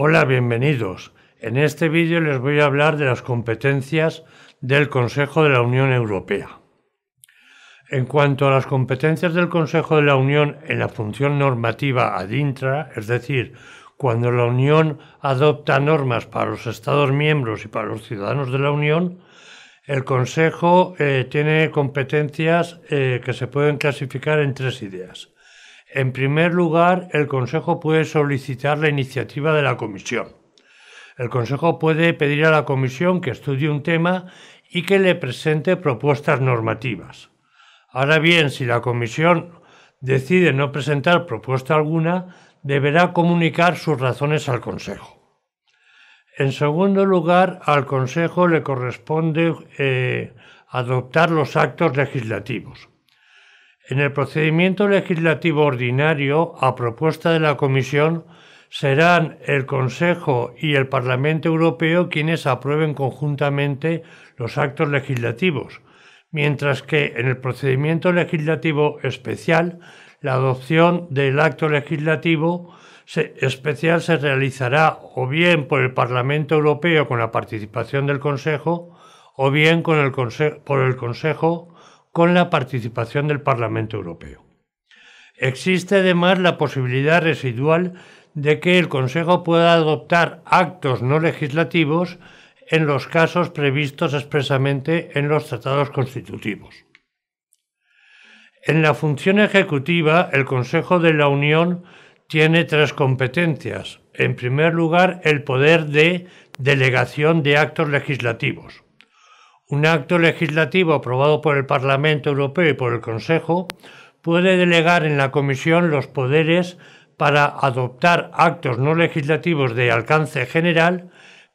Hola, bienvenidos. En este vídeo les voy a hablar de las competencias del Consejo de la Unión Europea. En cuanto a las competencias del Consejo de la Unión en la función normativa ad intra, es decir, cuando la Unión adopta normas para los Estados miembros y para los ciudadanos de la Unión, el Consejo eh, tiene competencias eh, que se pueden clasificar en tres ideas. En primer lugar, el Consejo puede solicitar la iniciativa de la Comisión. El Consejo puede pedir a la Comisión que estudie un tema y que le presente propuestas normativas. Ahora bien, si la Comisión decide no presentar propuesta alguna, deberá comunicar sus razones al Consejo. En segundo lugar, al Consejo le corresponde eh, adoptar los actos legislativos. En el procedimiento legislativo ordinario, a propuesta de la Comisión, serán el Consejo y el Parlamento Europeo quienes aprueben conjuntamente los actos legislativos, mientras que en el procedimiento legislativo especial, la adopción del acto legislativo especial se realizará o bien por el Parlamento Europeo con la participación del Consejo, o bien con el por el Consejo con la participación del Parlamento Europeo. Existe además la posibilidad residual de que el Consejo pueda adoptar actos no legislativos en los casos previstos expresamente en los tratados constitutivos. En la función ejecutiva, el Consejo de la Unión tiene tres competencias. En primer lugar, el poder de delegación de actos legislativos. Un acto legislativo aprobado por el Parlamento Europeo y por el Consejo puede delegar en la Comisión los poderes para adoptar actos no legislativos de alcance general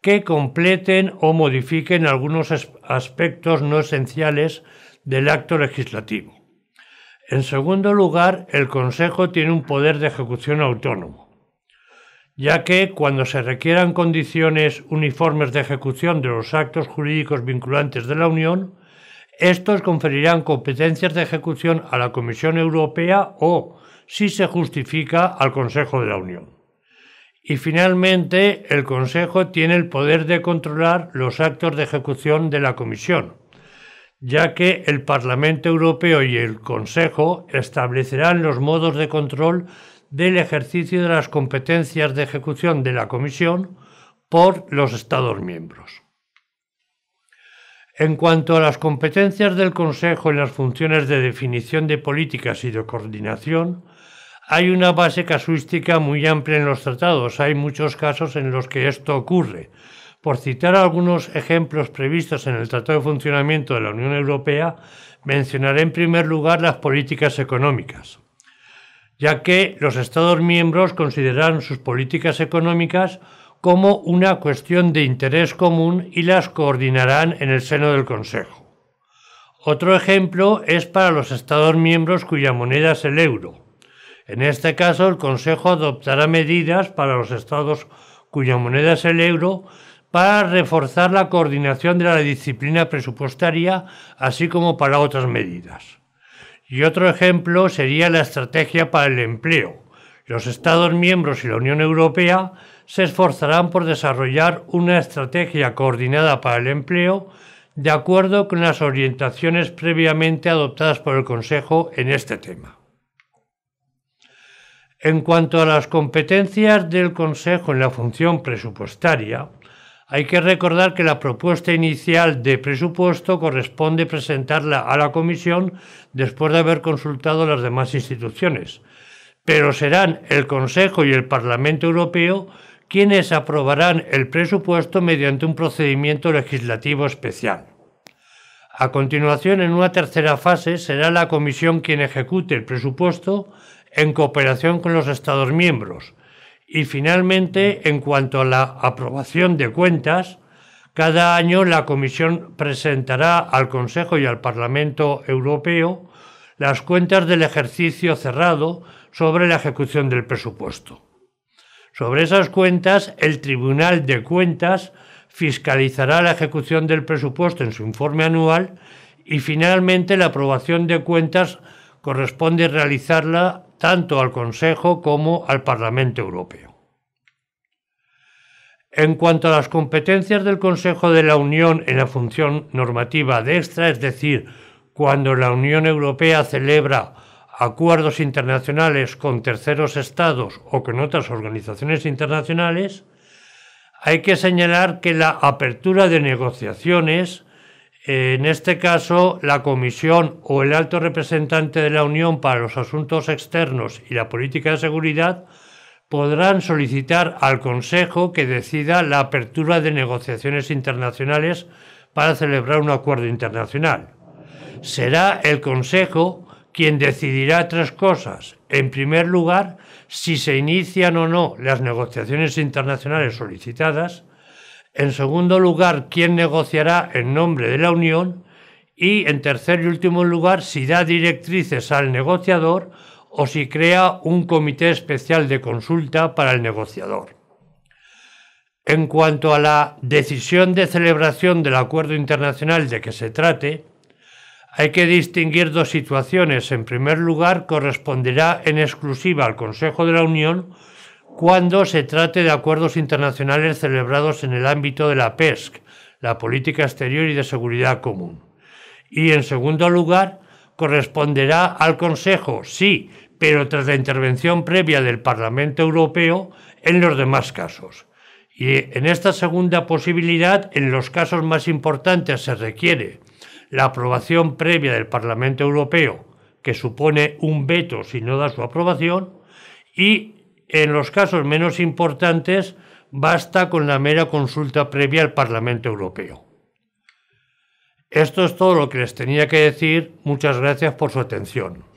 que completen o modifiquen algunos aspectos no esenciales del acto legislativo. En segundo lugar, el Consejo tiene un poder de ejecución autónomo ya que cuando se requieran condiciones uniformes de ejecución de los actos jurídicos vinculantes de la Unión, estos conferirán competencias de ejecución a la Comisión Europea o, si se justifica, al Consejo de la Unión. Y finalmente, el Consejo tiene el poder de controlar los actos de ejecución de la Comisión, ya que el Parlamento Europeo y el Consejo establecerán los modos de control del ejercicio de las competencias de ejecución de la Comisión por los Estados miembros. En cuanto a las competencias del Consejo en las funciones de definición de políticas y de coordinación, hay una base casuística muy amplia en los tratados. Hay muchos casos en los que esto ocurre. Por citar algunos ejemplos previstos en el Tratado de Funcionamiento de la Unión Europea, mencionaré en primer lugar las políticas económicas ya que los Estados miembros consideran sus políticas económicas como una cuestión de interés común y las coordinarán en el seno del Consejo. Otro ejemplo es para los Estados miembros cuya moneda es el euro. En este caso, el Consejo adoptará medidas para los Estados cuya moneda es el euro para reforzar la coordinación de la disciplina presupuestaria, así como para otras medidas. Y otro ejemplo sería la estrategia para el empleo. Los Estados miembros y la Unión Europea se esforzarán por desarrollar una estrategia coordinada para el empleo de acuerdo con las orientaciones previamente adoptadas por el Consejo en este tema. En cuanto a las competencias del Consejo en la función presupuestaria, hay que recordar que la propuesta inicial de presupuesto corresponde presentarla a la Comisión después de haber consultado las demás instituciones, pero serán el Consejo y el Parlamento Europeo quienes aprobarán el presupuesto mediante un procedimiento legislativo especial. A continuación, en una tercera fase, será la Comisión quien ejecute el presupuesto en cooperación con los Estados miembros, y finalmente, en cuanto a la aprobación de cuentas, cada año la Comisión presentará al Consejo y al Parlamento Europeo las cuentas del ejercicio cerrado sobre la ejecución del presupuesto. Sobre esas cuentas, el Tribunal de Cuentas fiscalizará la ejecución del presupuesto en su informe anual y finalmente la aprobación de cuentas corresponde realizarla tanto al Consejo como al Parlamento Europeo. En cuanto a las competencias del Consejo de la Unión en la función normativa de extra, es decir, cuando la Unión Europea celebra acuerdos internacionales con terceros estados o con otras organizaciones internacionales, hay que señalar que la apertura de negociaciones en este caso, la Comisión o el alto representante de la Unión para los Asuntos Externos y la Política de Seguridad podrán solicitar al Consejo que decida la apertura de negociaciones internacionales para celebrar un acuerdo internacional. Será el Consejo quien decidirá tres cosas. En primer lugar, si se inician o no las negociaciones internacionales solicitadas. En segundo lugar, quién negociará en nombre de la Unión. Y en tercer y último lugar, si da directrices al negociador o si crea un comité especial de consulta para el negociador. En cuanto a la decisión de celebración del acuerdo internacional de que se trate, hay que distinguir dos situaciones. En primer lugar, corresponderá en exclusiva al Consejo de la Unión cuando se trate de acuerdos internacionales celebrados en el ámbito de la PESC, la política exterior y de seguridad común. Y en segundo lugar, corresponderá al Consejo, sí, pero tras la intervención previa del Parlamento Europeo en los demás casos. Y en esta segunda posibilidad, en los casos más importantes se requiere la aprobación previa del Parlamento Europeo, que supone un veto si no da su aprobación, y en los casos menos importantes, basta con la mera consulta previa al Parlamento Europeo. Esto es todo lo que les tenía que decir. Muchas gracias por su atención.